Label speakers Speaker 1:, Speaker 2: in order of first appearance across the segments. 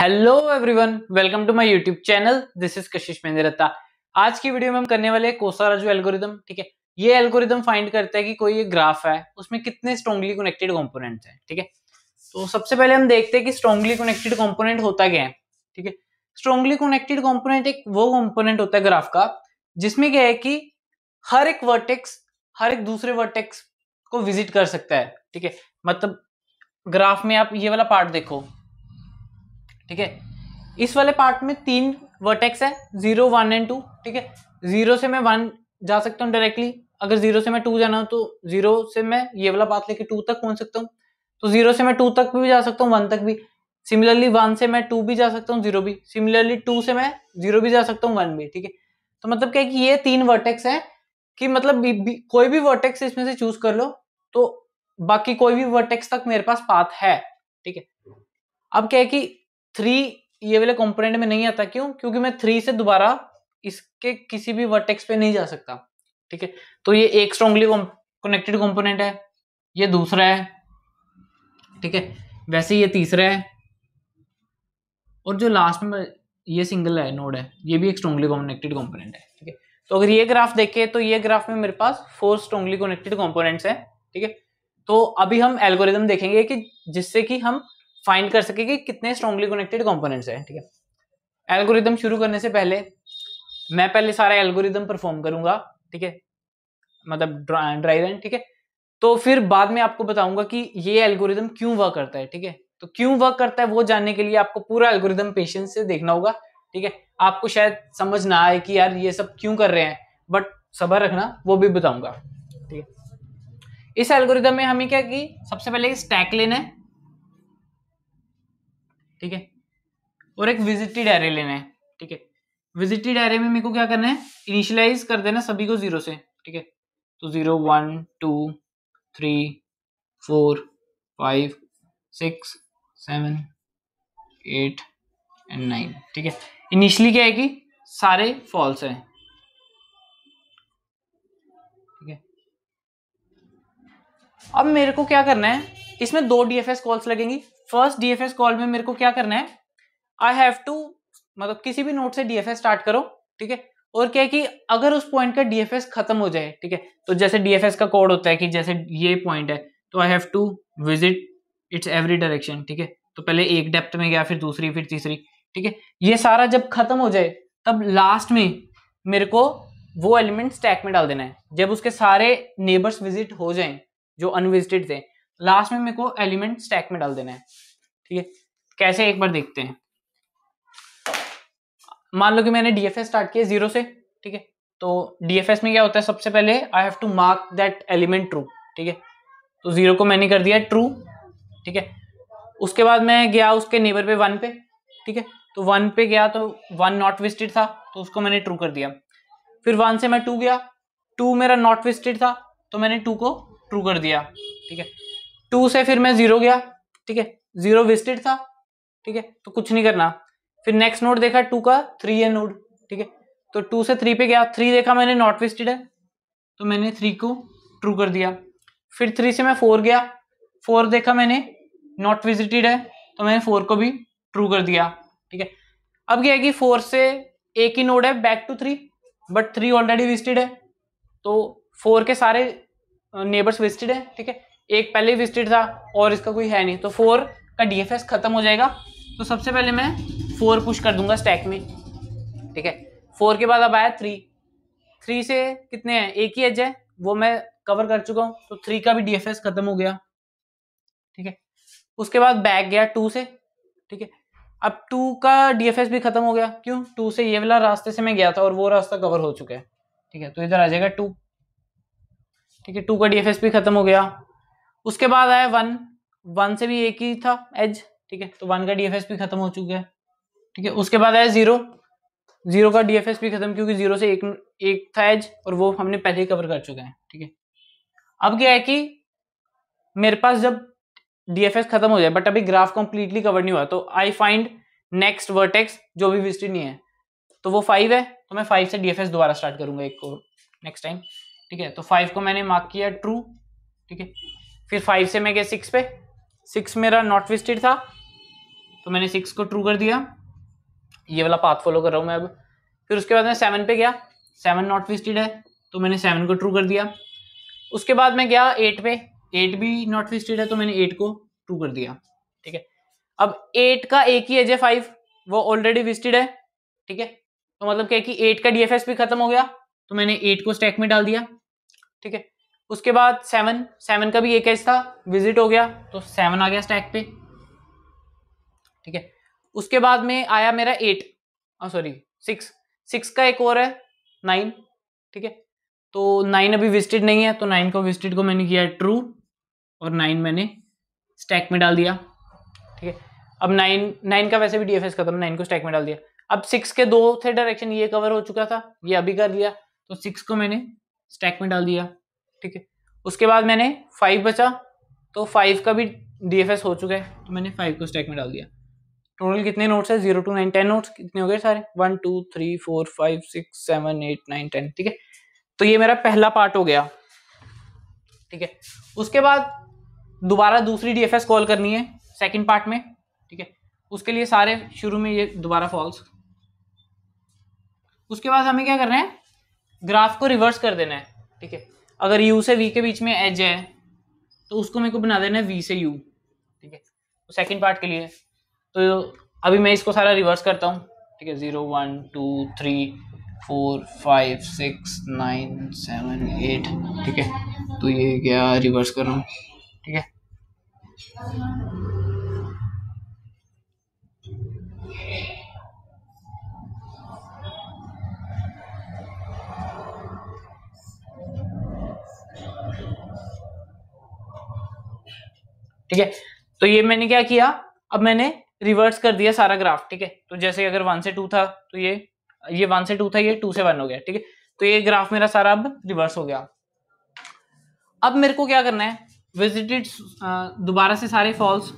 Speaker 1: hello everyone welcome to my YouTube channel this is Kashish Mehndratta आज की video में हम करने वाले हैं कोसाराजू एल्गोरिदम ठीक है ये एल्गोरिदम फाइंड करता है कि कोई ये ग्राफ है उसमें कितने स्ट्रॉन्गली कनेक्टेड कॉम्पोनेंट है ठीक है तो सबसे पहले हम देखते हैं कि स्ट्रॉन्गली कनेक्टेड कॉम्पोनेंट होता क्या है ठीक है स्ट्रॉन्गली कनेक्टेड कॉम्पोनेंट एक वो कॉम्पोनेंट होता है ग्राफ का जिसमें क्या है कि हर एक वर्टेक्स हर एक दूसरे वर्टेक्स को विजिट कर सकता है ठीक है मतलब ग्राफ में आप ये वाला पार्ट देखो ठीक है इस वाले पार्ट में तीन वर्टेक्स है जीरो वन एंड टू ठीक है जीरो से मैं वन जा सकता हूँ डायरेक्टली अगर जीरो से मैं टू जाना हो तो जीरो से मैं ये वाला पाथ लेके टू तक पहुंच सकता हूँ तो जीरो से मैं टू तक भी जा सकता हूँ वन तक भी सिमिलरली वन से मैं टू भी जा सकता हूँ जीरो भी सिमिलरली टू से मैं जीरो भी जा सकता हूँ वन भी ठीक है तो मतलब क्या है कि ये तीन वर्टेक्स है कि मतलब भी, भी, कोई भी वर्टेक्स इसमें से चूज कर लो तो बाकी कोई भी वर्टेक्स तक मेरे पास पाथ है ठीक है अब क्या है कि थ्री ये वाले कंपोनेंट में नहीं आता क्यों क्योंकि मैं थ्री से दोबारा इसके किसी भी वर्टेक्स पे नहीं जा सकता ठीक है तो ये एक स्ट्रॉन्गली कनेक्टेड कंपोनेंट है ये दूसरा है ठीक है वैसे ये तीसरा है और जो लास्ट में ये सिंगल है नोड है ये भी एक स्ट्रॉन्गली कनेक्टेड कॉम्पोनेंट है ठीक है तो अगर ये ग्राफ देखे तो ये ग्राफ में मेरे पास फोर स्ट्रॉन्गली कनेक्टेड कॉम्पोनेंट्स है ठीक है तो अभी हम एल्गोरिदम देखेंगे कि जिससे कि हम फाइंड कर सके कि कितने स्ट्रॉन्गली कनेक्टेड कॉम्पोनेंट्स हैं ठीक है एल्गोरिदम शुरू करने से पहले मैं पहले सारा एल्गोरिदम परफॉर्म करूंगा ठीक है मतलब ड्राई रन ठीक है तो फिर बाद में आपको बताऊंगा कि ये एल्गोरिदम क्यों वर्क करता है ठीक है तो क्यों वर्क करता है वो जानने के लिए आपको पूरा एल्गोरिदम पेशेंस से देखना होगा ठीक है आपको शायद समझ ना आए कि यार ये सब क्यों कर रहे हैं बट सबर रखना वो भी बताऊंगा ठीक है इस एल्गोरिदम में हमें क्या की सबसे पहले स्टैक लेना है ठीक है और एक विजिटेड एरे लेना है ठीक है विजिटेड एरे में मेरे को क्या करना है इनिशियलाइज कर देना सभी को जीरो से ठीक है तो zero one two three four five six seven eight and nine ठीक है इनिशियली क्या है कि सारे फॉल्स हैं ठीक है अब मेरे को क्या करना है इसमें दो डीएफएस कॉल्स लगेंगी फर्स्ट डीएफएस कॉल में मेरे को क्या करना है आई हैव टू मतलब किसी भी नोट से डीएफएस स्टार्ट करो ठीक है और क्या है कि अगर उस पॉइंट का डीएफएस खत्म हो जाए ठीक है तो जैसे डीएफएस का कोड होता है कि जैसे ये पॉइंट है तो I have to visit its every direction ठीक है तो पहले एक डेप्थ में गया फिर दूसरी फिर तीसरी ठीक है ये सारा जब खत्म हो जाए तब लास्ट में मेरे को वो एलिमेंट स्टैक में डाल देना है जब उसके सारे नेबर्स विजिट हो जाएं जो अनविजिटेड थे लास्ट में मेरे को एलिमेंट स्टैक में डाल देना है ठीक है कैसे एक बार देखते हैं मान लो कि मैंने डीएफएस स्टार्ट किया जीरो से ठीक है तो डीएफएस में क्या होता है सबसे पहले I have to mark that element true ठीक है तो जीरो को मैंने कर दिया ट्रू ठीक है उसके बाद मैं गया उसके नेबर पे वन पे ठीक है तो वन पे गया तो वन नॉट विस्टेड था तो उसको मैंने ट्रू कर दिया फिर वन से मैं टू गया टू मेरा नॉट विस्टेड था तो मैंने टू को ट्रू कर दिया ठीक है टू से फिर मैं जीरो गया ठीक है जीरो वेस्टेड था ठीक है तो कुछ नहीं करना फिर नेक्स्ट नोड देखा टू का थ्री है नोड ठीक है तो टू से थ्री पे गया थ्री देखा मैंने नॉट वेस्टेड है तो मैंने थ्री को ट्रू कर दिया फिर थ्री से मैं फोर गया फोर देखा मैंने नॉट विजिटेड है तो मैंने फोर को भी ट्रू कर दिया ठीक है अब क्या है कि फोर से एक ही नोड है back to three but three already visited है तो फोर के सारे नेबर्स uh, विस्टेड है ठीक है एक पहले विस्टेड था और इसका कोई है नहीं तो फोर का डीएफएस खत्म हो जाएगा तो सबसे पहले मैं फोर पुश कर दूंगा स्टैक में ठीक है फोर के बाद अब आया थ्री थ्री से कितने हैं एक ही एज है वो मैं कवर कर चुका हूँ तो थ्री का भी डीएफएस खत्म हो गया ठीक है उसके बाद बैक गया टू से ठीक है अब टू का डीएफएस भी खत्म हो गया क्यों टू से ये वाला रास्ते से मैं गया था और वो रास्ता कवर हो चुका है ठीक है तो इधर आ जाएगा टू ठीक है टू का डीएफएस भी खत्म हो गया उसके बाद आया वन वन से भी एक ही था एज ठीक है तो वन का डीएफएस भी खत्म हो चुका है ठीक है उसके बाद आया जीरो जीरो का डीएफएस भी खत्म क्योंकि जीरो से एक एक था एज और वो हमने पहले ही कवर कर चुके हैं ठीक है अब क्या है कि मेरे पास जब डीएफएस खत्म हो जाए बट अभी ग्राफ कंप्लीटली कवर नहीं हुआ तो आई फाइंड नेक्स्ट वर्टेक्स जो भी विजिटेड नहीं है तो वो फाइव है तो मैं फाइव से डीएफएस दोबारा स्टार्ट करूंगा एक और नेक्स्ट टाइम ठीक है तो फाइव को मैंने मार्क किया ट्रू ठीक है फिर फाइव से मैं गया सिक्स पे सिक्स मेरा नॉट विस्टेड था तो मैंने सिक्स को ट्रू कर दिया ये वाला पाथ फॉलो कर रहा हूँ मैं अब फिर उसके बाद मैं सेवन पे गया सेवन नॉट विस्टेड है तो मैंने सेवन को ट्रू कर दिया उसके बाद मैं गया एट पे एट भी नॉट विस्टेड है तो मैंने एट को ट्रू कर दिया ठीक है अब एट का एक ही एज है फाइव वो ऑलरेडी विस्टेड है ठीक है तो मतलब क्या कि एट का डी भी खत्म हो गया तो मैंने एट को स्टैक में डाल दिया ठीक है उसके बाद सेवन सेवन का भी एक एज था विजिट हो गया तो सेवन आ गया स्टैक पे ठीक है उसके बाद में आया मेरा एट सॉरी सिक्स सिक्स का एक और है नाइन ठीक है तो नाइन अभी विजिटेड नहीं है तो नाइन को विजिटेड को मैंने किया ट्रू और नाइन मैंने स्टैक में डाल दिया ठीक है अब नाइन नाइन का वैसे भी डी खत्म नाइन को स्टैक में डाल दिया अब सिक्स के दो थे डायरेक्शन ये कवर हो चुका था ये अभी कर लिया तो सिक्स को मैंने स्टैक में डाल दिया ठीक है उसके बाद मैंने फाइव बचा तो फाइव का भी डी हो चुका है तो मैंने फाइव को स्टैक में डाल दिया टोटल कितने नोट्स है zero two nine ten nodes कितने हो गए सारे one two three four five six seven eight nine ten ठीक है तो ये मेरा पहला पार्ट हो गया ठीक है उसके बाद दोबारा दूसरी एस कॉल करनी है सेकेंड पार्ट में ठीक है उसके लिए सारे शुरू में ये दोबारा फॉल्स उसके बाद हमें क्या करना है ग्राफ को रिवर्स कर देना है ठीक है अगर यू से वी के बीच में एज है तो उसको मेरे को बना देना है वी से यू ठीक है तो सेकेंड पार्ट के लिए तो अभी मैं इसको सारा रिवर्स करता हूँ ठीक है zero one two three four five six nine seven eight ठीक है तो ये क्या रिवर्स कर रहा हूँ ठीक है ठीक है तो ये मैंने क्या किया अब मैंने रिवर्स कर दिया सारा ग्राफ ठीक है तो जैसे अगर वन से टू था तो ये ये वन से टू था ये टू से वन हो गया ठीक है तो ये ग्राफ मेरा सारा अब रिवर्स हो गया अब मेरे को क्या करना है विजिटेड दोबारा से सारे फॉल्स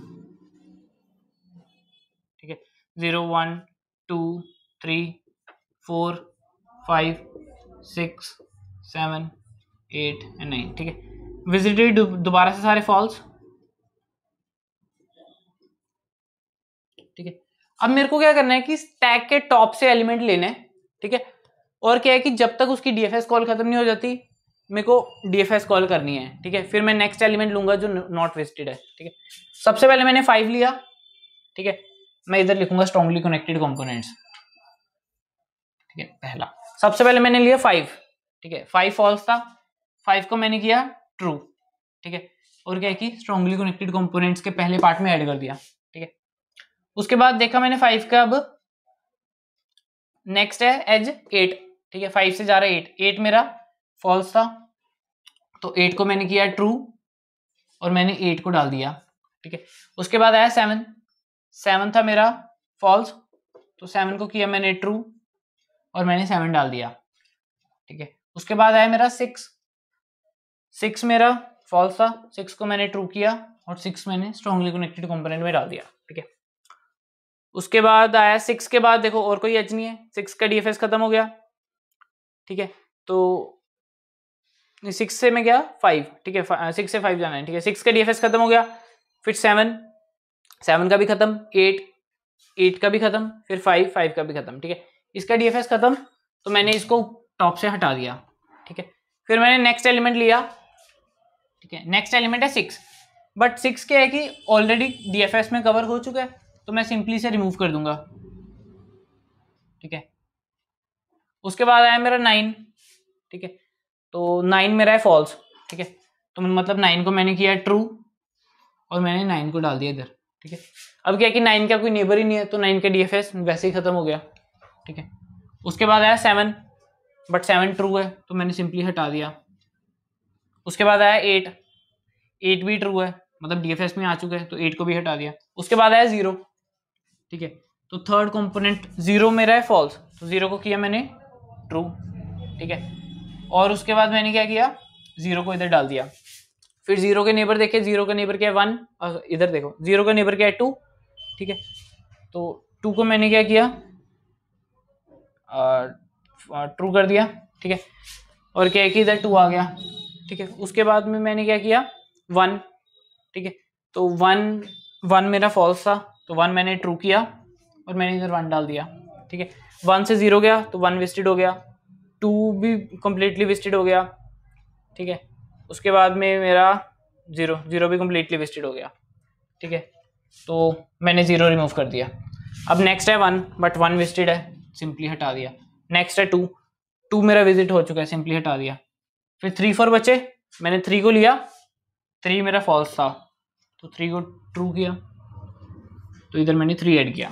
Speaker 1: ठीक है zero one two three four five six seven eight and nine ठीक है विजिटेड दोबारा से सारे फॉल्स अब मेरे को क्या करना है कि स्टैक के टॉप से एलिमेंट लेने है ठीक है और क्या है कि जब तक उसकी डीएफएस कॉल खत्म नहीं हो जाती मेरे को डीएफएस कॉल करनी है ठीक है फिर मैं नेक्स्ट एलिमेंट लूंगा जो नॉट वेस्टेड है ठीक है सबसे पहले मैंने फाइव लिया ठीक है मैं इधर लिखूंगा स्ट्रॉन्गली कनेक्टेड कॉम्पोनेंट्स ठीक है पहला सबसे पहले मैंने लिया फाइव ठीक है फाइव फॉल्स था फाइव को मैंने किया ट्रू ठीक है और क्या है कि स्ट्रॉन्गली कनेक्टेड कॉम्पोनेंट्स के पहले पार्ट में एड कर दिया उसके बाद देखा मैंने फाइव का अब नेक्स्ट है एज एट ठीक है फाइव से जा रहा है एट एट मेरा फॉल्स था तो एट को मैंने किया ट्रू और मैंने एट को डाल दिया ठीक है उसके बाद आया सेवन सेवन था मेरा फॉल्स तो सेवन को किया मैंने ट्रू और मैंने सेवन डाल दिया ठीक है उसके बाद आया मेरा सिक्स सिक्स मेरा फॉल्स था सिक्स को मैंने ट्रू किया और सिक्स मैंने स्ट्रॉन्गली कनेक्टेड कंपोनेंट में डाल दिया ठीक है उसके बाद आया सिक्स के बाद देखो और कोई एच नहीं है सिक्स का डीएफएस खत्म हो गया ठीक है तो सिक्स से मैं गया फाइव ठीक है सिक्स से फाइव जाना है ठीक है सिक्स का डीएफएस खत्म हो गया फिर सेवन सेवन का भी खत्म एट एट का भी खत्म फिर फाइव फाइव का भी खत्म ठीक है इसका डीएफएस खत्म तो मैंने इसको टॉप से हटा दिया ठीक है फिर मैंने नेक्स्ट एलिमेंट लिया ठीक है नेक्स्ट एलिमेंट है सिक्स बट सिक्स क्या है कि ऑलरेडी डीएफएस में कवर हो चुका है तो मैं सिंपली से रिमूव कर दूंगा ठीक है उसके बाद आया मेरा नाइन ठीक है तो नाइन मेरा है फॉल्स ठीक है तो मतलब नाइन को मैंने किया ट्रू और मैंने नाइन को डाल दिया इधर ठीक है अब क्या कि नाइन का कोई नेबर ही नहीं है तो नाइन का डीएफएस वैसे ही खत्म हो गया ठीक है उसके बाद आया सेवन बट सेवन ट्रू है तो मैंने सिंपली हटा दिया उसके बाद आया एट एट भी ट्रू है मतलब डीएफएस में आ चुके हैं तो एट को भी हटा दिया उसके बाद आया जीरो ठीक है तो थर्ड कंपोनेंट जीरो मेरा है फॉल्स तो जीरो को किया मैंने ट्रू ठीक है और उसके बाद मैंने क्या किया जीरो को इधर डाल दिया फिर जीरो के नेबर देखे जीरो का नेबर क्या है वन और इधर देखो जीरो का नेबर क्या है टू ठीक है तो टू को मैंने क्या किया ट्रू कर दिया ठीक है और क्या है कि इधर टू आ गया ठीक है उसके बाद में मैंने क्या किया वन ठीक है तो वन वन मेरा फॉल्स था तो वन मैंने ट्रू किया और मैंने इधर वन डाल दिया ठीक है वन से ज़ीरो गया तो वन वेस्टेड हो गया टू भी कम्प्लीटली वेस्टेड हो गया ठीक है उसके बाद में मेरा ज़ीरो ज़ीरो भी कम्प्लीटली वेस्टेड हो गया ठीक है तो मैंने ज़ीरो रिमूव कर दिया अब नेक्स्ट है वन बट वन वेस्टेड है सिंपली हटा दिया नेक्स्ट है टू टू मेरा विजिट हो चुका है सिंपली हटा दिया फिर थ्री फोर बचे मैंने थ्री को लिया थ्री मेरा फॉल्स था तो थ्री को ट्रू किया तो इधर मैंने थ्री ऐड किया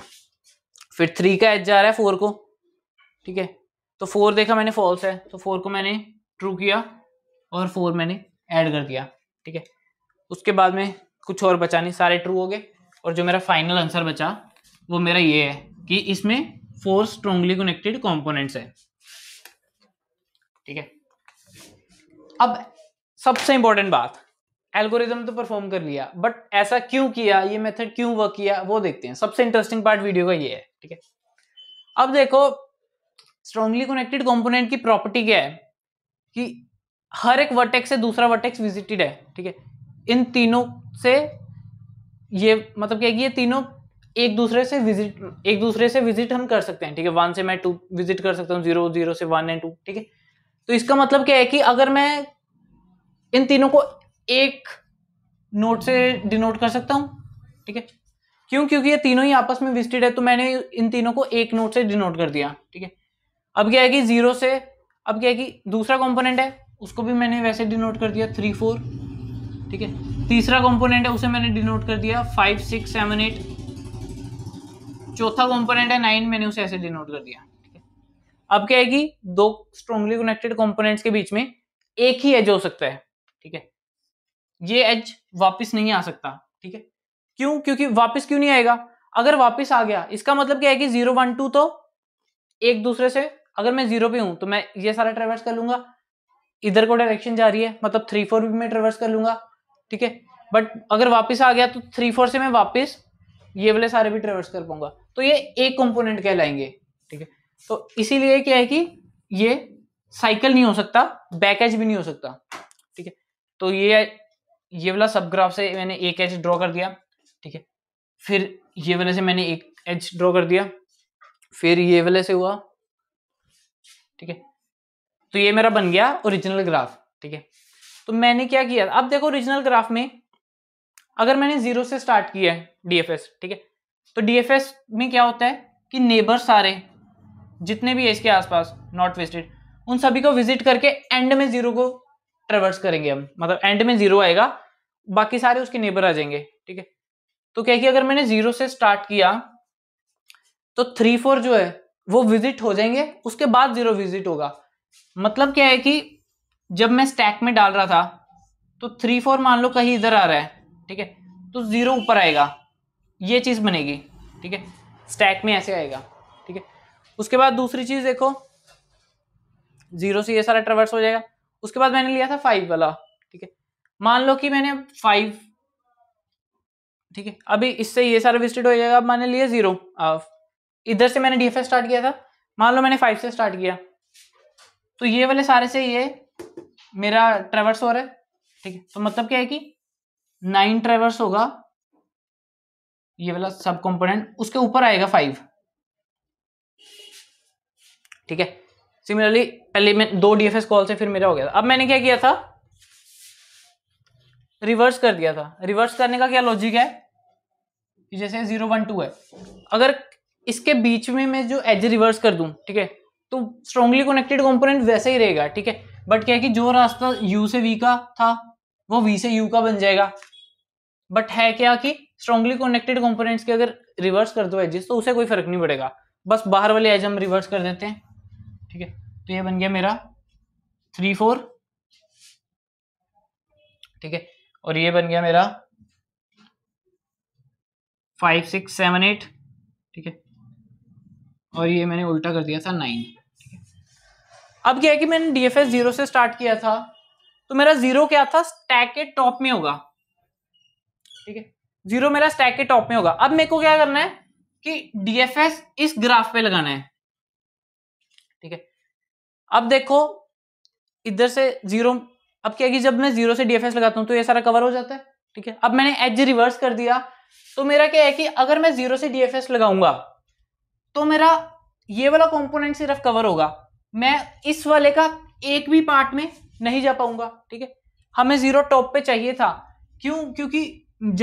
Speaker 1: फिर थ्री का एड जा रहा है फोर को ठीक है तो फोर देखा मैंने फॉल्स है तो फोर को मैंने ट्रू किया और फोर मैंने ऐड कर दिया ठीक है उसके बाद में कुछ और बचा नहीं सारे ट्रू हो गए और जो मेरा फाइनल आंसर बचा वो मेरा ये है कि इसमें फोर स्ट्रोंगली कनेक्टेड कॉम्पोनेंट्स है ठीक है अब सबसे इंपॉर्टेंट बात एल्गोरिज्म तो परफॉर्म कर लिया बट ऐसा क्यों किया ये मेथड क्यों वर्क किया वो देखते हैं सबसे इंटरेस्टिंग पार्ट वीडियो का ये है ठीक है अब देखो स्ट्रॉन्गली कनेक्टेड कंपोनेंट की प्रॉपर्टी क्या है कि हर एक वर्टेक्स से दूसरा वर्टेक्स विजिटेड है ठीक है इन तीनों से ये मतलब क्या है कि ये तीनों एक दूसरे से विजिट एक दूसरे से विजिट हम कर सकते हैं ठीक है वन से मैं टू विजिट कर सकता हूँ जीरो जीरो से वन एंड टू ठीक है तो इसका मतलब क्या है कि अगर मैं इन तीनों को एक नोट से डिनोट कर सकता हूं ठीक है क्यों क्योंकि ये तीनों ही आपस में विस्टेड है तो मैंने इन तीनों को एक नोट से डिनोट कर दिया ठीक है अब क्या है कि जीरो से अब क्या है कि दूसरा कंपोनेंट है उसको भी मैंने वैसे डिनोट कर दिया थ्री फोर ठीक है तीसरा कंपोनेंट है उसे मैंने डिनोट कर दिया फाइव सिक्स सेवन एट चौथा कंपोनेंट है नाइन मैंने उसे ऐसे डिनोट कर दिया ठीक है अब क्या है कि दो स्ट्रॉन्गली कनेक्टेड कॉम्पोनेंट्स के बीच में एक ही एज हो सकता है ठीक है ये एज वापस नहीं आ सकता ठीक है क्यों क्योंकि वापस क्यों नहीं आएगा अगर वापस आ गया इसका मतलब क्या है कि जीरो वन टू तो एक दूसरे से अगर मैं जीरो पे हूं तो मैं ये सारा ट्रेवर्स कर लूंगा इधर को डायरेक्शन जा रही है मतलब थ्री फोर भी मैं ट्रेवर्स कर लूंगा ठीक है बट अगर वापस आ गया तो थ्री फोर से मैं वापस ये वाले सारे भी ट्रेवर्स कर पाऊंगा तो ये एक कंपोनेंट कहलाएंगे ठीक है तो इसीलिए क्या है कि ये साइकिल नहीं हो सकता बैक एज भी नहीं हो सकता ठीक है तो ये ये वाला सब ग्राफ से मैंने एक एज ड्रॉ कर दिया ठीक है फिर ये वाले से मैंने एक एज ड्रॉ कर दिया फिर ये वाले से हुआ ठीक है तो ये मेरा बन गया ओरिजिनल ग्राफ ठीक है तो मैंने क्या किया अब देखो ओरिजिनल ग्राफ में अगर मैंने जीरो से स्टार्ट किया है डीएफएस ठीक है तो डीएफएस में क्या होता है कि नेबर सारे जितने भी है इसके आसपास नॉट वेस्टेड उन सभी को विजिट करके एंड में जीरो को ट्रेवर्स करेंगे हम मतलब एंड में जीरो आएगा बाकी सारे उसके नेबर आ जाएंगे ठीक है तो क्या कि अगर मैंने जीरो से स्टार्ट किया तो थ्री फोर जो है वो विजिट हो जाएंगे उसके बाद जीरो विजिट होगा मतलब क्या है कि जब मैं स्टैक में डाल रहा था तो थ्री फोर मान लो कहीं इधर आ रहा है ठीक है तो ज़ीरो ऊपर आएगा ये चीज़ बनेगी ठीक है स्टैक में ऐसे आएगा ठीक है उसके बाद दूसरी चीज़ देखो ज़ीरो से ये सारा ट्रवर्स हो जाएगा उसके बाद मैंने लिया था फाइव वाला ठीक है मान लो कि मैंने फाइव ठीक है अभी इससे ये सारा विजिटेड हो जाएगा अब मैंने लिया जीरो इधर से मैंने डीएफएस स्टार्ट किया था मान लो मैंने फाइव से स्टार्ट किया तो ये वाले सारे से ये मेरा ट्रेवर्स हो रहा है ठीक है तो मतलब क्या है कि नाइन ट्रेवर्स होगा ये वाला सब कंपोनेंट उसके ऊपर आएगा फाइव ठीक है सिमिलरली पहले मैं दो डीएफएस कॉल से फिर मेरा हो गया था अब मैंने क्या किया था रिवर्स कर दिया था रिवर्स करने का क्या लॉजिक है जैसे जीरो वन टू है अगर इसके बीच में मैं जो एज रिवर्स कर दूं ठीक है तो स्ट्रॉन्गली कनेक्टेड कंपोनेंट वैसे ही रहेगा ठीक है बट क्या है कि जो रास्ता यू से वी का था वो वी से यू का बन जाएगा बट है क्या कि स्ट्रॉन्गली कनेक्टेड कंपोनेंट्स के अगर रिवर्स कर दो एजेस तो उसे कोई फर्क नहीं पड़ेगा बस बाहर वाले एज हम रिवर्स कर देते हैं ठीक है तो यह बन गया मेरा थ्री फोर ठीक है और ये बन गया मेरा फाइव सिक्स सेवन एट ठीक है और ये मैंने उल्टा कर दिया था नाइन अब क्या है कि मैंने डी एफ एस जीरो से स्टार्ट किया था तो मेरा जीरो क्या था स्टैक के टॉप में होगा ठीक है जीरो मेरा स्टैक के टॉप में होगा अब मेरे को क्या करना है कि डीएफएस इस ग्राफ पे लगाना है ठीक है अब देखो इधर से जीरो अब क्या कि जब मैं जीरो से डीएफएस लगाता हूं तो ये सारा कवर हो जाता है ठीक है अब मैंने एज रिवर्स कर दिया तो मेरा क्या है कि अगर मैं जीरो से डीएफएस लगाऊंगा तो मेरा ये वाला कॉम्पोनेंट सिर्फ कवर होगा मैं इस वाले का एक भी पार्ट में नहीं जा पाऊंगा ठीक है हमें जीरो टॉप पे चाहिए था क्यों क्योंकि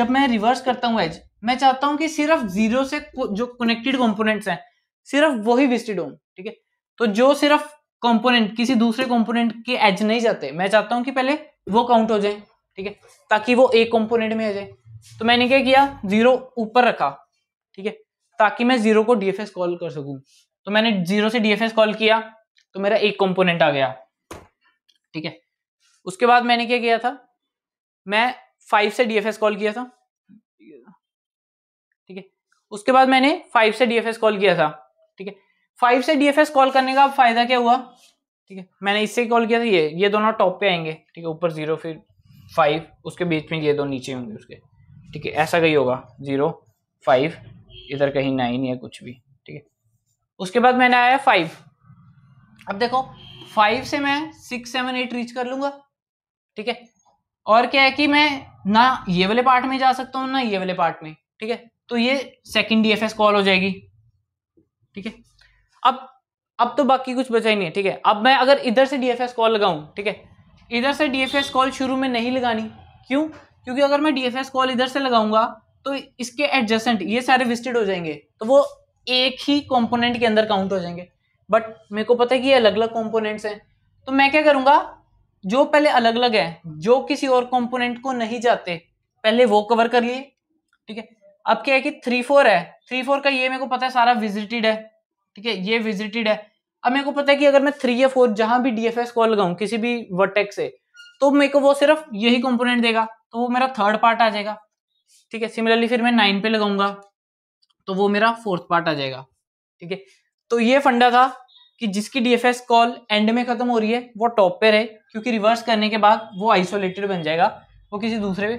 Speaker 1: जब मैं रिवर्स करता हूँ एज मैं चाहता हूं कि सिर्फ जीरो से जो कनेक्टेड कंपोनेंट्स हैं सिर्फ वही विस्टिड हों ठीक है तो जो सिर्फ कंपोनेंट किसी दूसरे कंपोनेंट के एज नहीं जाते मैं चाहता हूं कि पहले वो काउंट हो जाए ठीक है ताकि वो एक कंपोनेंट में आ जाए तो मैंने क्या किया जीरो ऊपर रखा ठीक है ताकि मैं जीरो को डीएफएस कॉल कर सकूं तो मैंने जीरो से डीएफएस कॉल किया तो मेरा एक कंपोनेंट आ गया ठीक है उसके बाद मैंने क्या किया था मैं फाइव से डीएफएस कॉल किया था ठीक है उसके बाद मैंने फाइव से डीएफएस कॉल किया था ठीक है फाइव से डीएफएस कॉल करने का फायदा क्या हुआ ठीक है मैंने इससे कॉल किया था ये ये दोनों टॉप पे आएंगे ठीक है ऊपर जीरो फिर फाइव उसके बीच में ये दो नीचे होंगे उसके ठीक है ऐसा कहीं होगा जीरो फाइव इधर कहीं नाइन या कुछ भी ठीक है उसके बाद मैंने आया फाइव अब देखो फाइव से मैं सिक्स सेवन एट रीच कर लूंगा ठीक है और क्या है कि मैं ना ये वाले पार्ट में जा सकता हूँ ना ये वाले पार्ट में ठीक है तो ये सेकंड डीएफएस कॉल हो जाएगी ठीक है अब अब तो बाकी कुछ बचा ही नहीं है ठीक है अब मैं अगर इधर से डीएफएस कॉल लगाऊं ठीक है इधर से डीएफएस कॉल शुरू में नहीं लगानी क्यों क्योंकि अगर मैं डीएफएस कॉल इधर से लगाऊंगा तो इसके एडजस्टेंट ये सारे विस्टेड हो जाएंगे तो वो एक ही कॉम्पोनेंट के अंदर काउंट हो जाएंगे बट मेरे को पता है कि ये अलग अलग कॉम्पोनेंट्स हैं तो मैं क्या करूँगा जो पहले अलग अलग है जो किसी और कॉम्पोनेंट को नहीं जाते पहले वो कवर कर लिए ठीक है अब क्या है कि थ्री फोर है थ्री फोर का ये मेरे को पता है सारा विजिटेड है ठीक है ये विजिटेड है अब मेरे को पता है कि अगर मैं थ्री या फोर जहां भी डीएफएस कॉल लगाऊं किसी भी वर्टेक से तो मेरे को वो सिर्फ यही कंपोनेंट देगा तो वो मेरा थर्ड पार्ट आ जाएगा ठीक है सिमिलरली फिर मैं नाइन पे लगाऊंगा तो वो मेरा फोर्थ पार्ट आ जाएगा ठीक है तो ये फंडा था कि जिसकी डीएफएस कॉल एंड में खत्म हो रही है वो टॉप पे रहे क्योंकि रिवर्स करने के बाद वो आइसोलेटेड बन जाएगा वो किसी दूसरे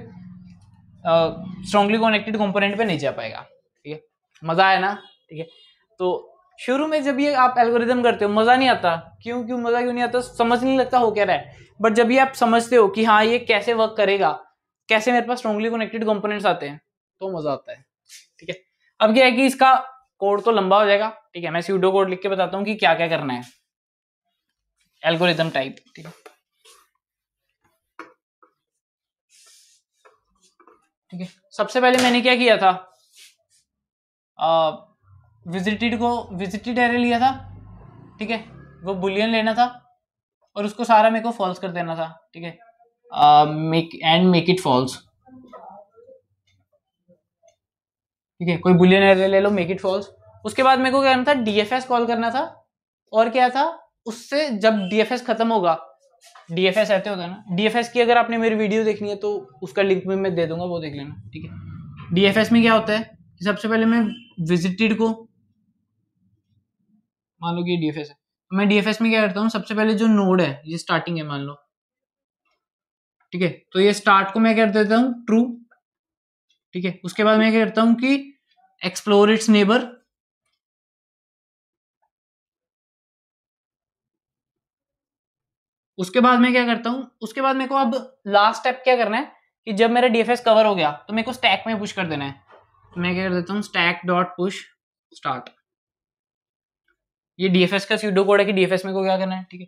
Speaker 1: स्ट्रांगली कनेक्टेड कॉम्पोनेंट पे नहीं जा पाएगा ठीक है मजा आया ना ठीक है तो शुरू में जब ये आप एल्गोरिदम करते हो मज़ा नहीं आता क्यों क्यों मज़ा क्यों नहीं आता समझ नहीं लगता हो क्या रहा है बट जब ये आप समझते हो कि हाँ ये कैसे वर्क करेगा कैसे मेरे पास स्ट्रॉन्गली कनेक्टेड कंपोनेंट्स आते हैं तो मज़ा आता है ठीक है अब क्या है कि इसका कोड तो लंबा हो जाएगा ठीक है मैं सीडो कोड लिख के बताता हूँ कि क्या क्या करना है एल्गोरिदम टाइप ठीक है ठीक है सबसे पहले मैंने क्या किया था आ, विजिटेड को विजिटेड एरे लिया था ठीक है वो बुलियन लेना था और उसको सारा मेरे को फॉल्स कर देना था ठीक है make and make it false ठीक है कोई बुलियन एरे ले लो मेक इट फॉल्स उसके बाद मेरे को क्या करना था डीएफएस कॉल करना था और क्या था उससे जब डीएफएस खत्म होगा डीएफएस ऐसे होता है ना डीएफएस की अगर आपने मेरी वीडियो देखनी है तो उसका लिंक भी मैं दे दूंगा वो देख लेना ठीक है डीएफएस में क्या होता है सबसे पहले मैं विजिटेड को मान लो कि डीएफएस है तो मैं डीएफएस में क्या करता हूँ सबसे पहले जो नोड है ये स्टार्टिंग है मान लो ठीक है तो ये स्टार्ट को मैं कर देता हूँ ट्रू ठीक है उसके बाद मैं क्या करता हूँ कि एक्सप्लोर इट्स नेबर उसके बाद मैं क्या करता हूँ उसके बाद मेरे को अब लास्ट स्टेप क्या करना है कि जब मेरा डीएफएस कवर हो गया तो मेरे को स्टैक में पुश कर देना है तो मैं क्या कर देता हूँ स्टैक डॉट पुश स्टार्ट ये डीएफएस का सीडो कोड है कि डीएफएस में को क्या करना है ठीक है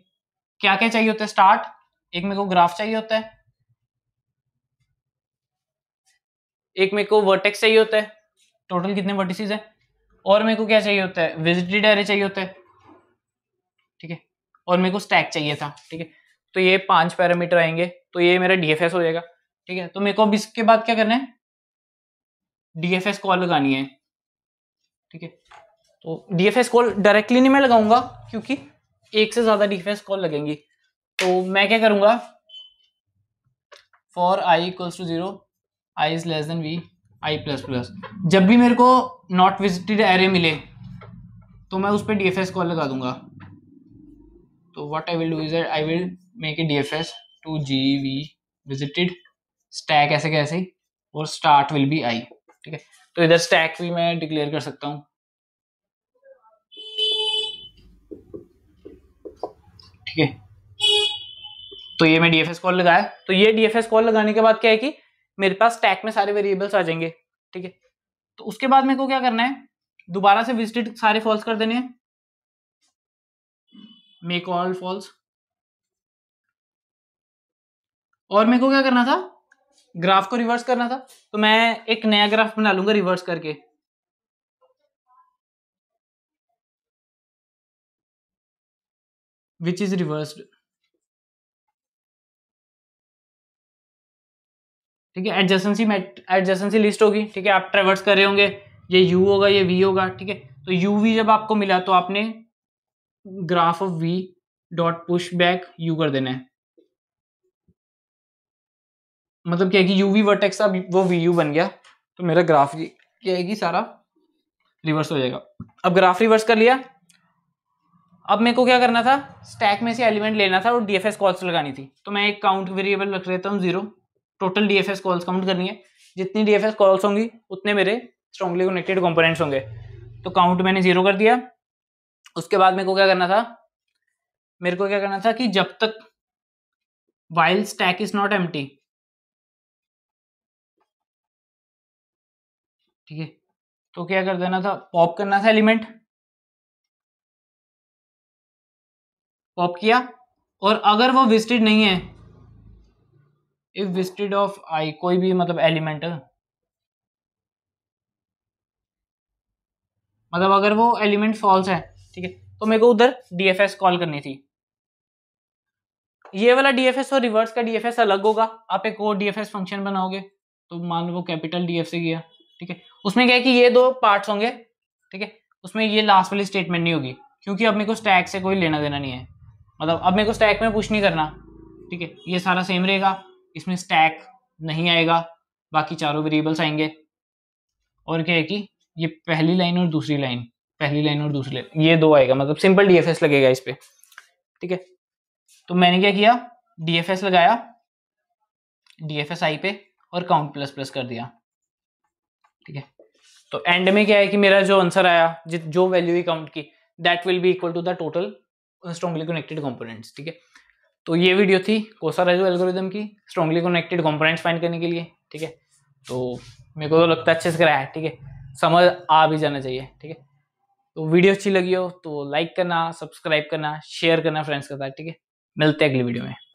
Speaker 1: क्या क्या चाहिए होता है स्टार्ट एक मेरे को ग्राफ चाहिए होता है एक मेरे को वर्टेक्स चाहिए होता है टोटल कितने वर्टिसेस है और मेरे को क्या चाहिए होता है विजिटेड एरे चाहिए होता है ठीक है और मेरे को स्टैक चाहिए था ठीक है तो ये पांच पैरामीटर आएंगे तो ये मेरा डीएफएस हो जाएगा ठीक है तो मेरे को अब इसके बाद क्या करना है डीएफएस कॉल लगानी है ठीक है तो डीएफएस कॉल डायरेक्टली नहीं मैं लगाऊंगा क्योंकि एक से ज्यादा डीएफएस कॉल लगेंगी तो मैं क्या करूंगा for I equals to zero I is less than V I plus plus जब भी मेरे को नॉट विजिटेड एरे मिले तो मैं उस पर डी कॉल लगा दूंगा तो what I will do is I will make a D F S to G V visited stack ऐसे कैसे और स्टार्ट विल बी आई ठीक है तो इधर स्टैक भी मैं डिक्लेयर कर सकता हूँ ठीक है तो ये मैं डीएफएस कॉल लगाया तो ये डीएफएस कॉल लगाने के बाद क्या है कि मेरे पास टैक में सारे वेरिएबल्स आ जाएंगे ठीक है तो उसके बाद मेरे को क्या करना है दोबारा से विजिटेड सारे फॉल्स कर देने हैं मेक ऑल फॉल्स और मेरे को क्या करना था ग्राफ को रिवर्स करना था तो मैं एक नया ग्राफ बना लूंगा रिवर्स करके which is reversed ठीक है एडजस्टेंसी एडजस्टेंसी लिस्ट होगी ठीक है आप ट्रेवर्स कर रहे होंगे ये यू होगा ये वी होगा ठीक है तो यू वी जब आपको मिला तो आपने graph of V dot push back U कर देना है मतलब क्या है कि यू वी वर्टेक्स अब वो वी यू बन गया तो मेरा ग्राफ क्या है कि सारा रिवर्स हो जाएगा अब ग्राफ रिवर्स कर लिया अब मेरे को क्या करना था स्टैक में से एलिमेंट लेना था और डी एफ एस कॉल्स लगानी थी तो मैं एक काउंट वेरिएबल रख लेता हूँ zero total D F S calls count करनी है जितनी डी एफ एस कॉल्स होंगी उतने मेरे स्ट्रॉन्गली कनेक्टेड कॉम्पोनेंट्स होंगे तो काउंट मैंने जीरो कर दिया उसके बाद मेरे को क्या करना था मेरे को क्या करना था कि जब तक वाइल स्टैक इज नॉट एम ठीक है तो क्या कर देना था पॉप करना था एलिमेंट पॉप किया और अगर वो विस्टिड नहीं है इफ विस्टिड ऑफ आई कोई भी मतलब एलिमेंट मतलब अगर वो एलिमेंट फॉल्स है ठीक है तो मेरे को उधर डीएफएस कॉल करनी थी ये वाला डीएफएस और रिवर्स का डीएफएस अलग होगा आप एक और डीएफएस फंक्शन बनाओगे तो मान लो वो कैपिटल डीएफ से किया ठीक है उसमें क्या है कि ये दो पार्ट्स होंगे ठीक है उसमें ये लास्ट वाली स्टेटमेंट नहीं होगी क्योंकि अब मेरे को स्टैक से कोई लेना देना नहीं है मतलब अब मेरे को स्टैक में पुश नहीं करना ठीक है ये सारा सेम रहेगा इसमें स्टैक नहीं आएगा बाकी चारों वेरिएबल्स आएंगे और क्या है कि ये पहली लाइन और दूसरी लाइन पहली लाइन और दूसरी लाइन ये दो आएगा मतलब सिंपल डीएफएस लगेगा इस पर ठीक है तो मैंने क्या किया डीएफएस लगाया डीएफएस आई पे और काउंट प्लस प्लस कर दिया ठीक है तो एंड में क्या है कि मेरा जो आंसर आया जो वैल्यू ही काउंट की that will be equal to the total strongly connected components ठीक है तो ये वीडियो थी कोसाराइजो एल्गोरिदम की स्ट्रॉन्गली कनेक्टेड कंपोनेंट्स फाइंड करने के लिए ठीक है तो मेरे को तो लगता है अच्छे से कराया है ठीक है समझ आ भी जाना चाहिए ठीक है तो वीडियो अच्छी लगी हो तो लाइक करना सब्सक्राइब करना शेयर करना फ्रेंड्स के साथ ठीक है मिलते हैं अगली वीडियो में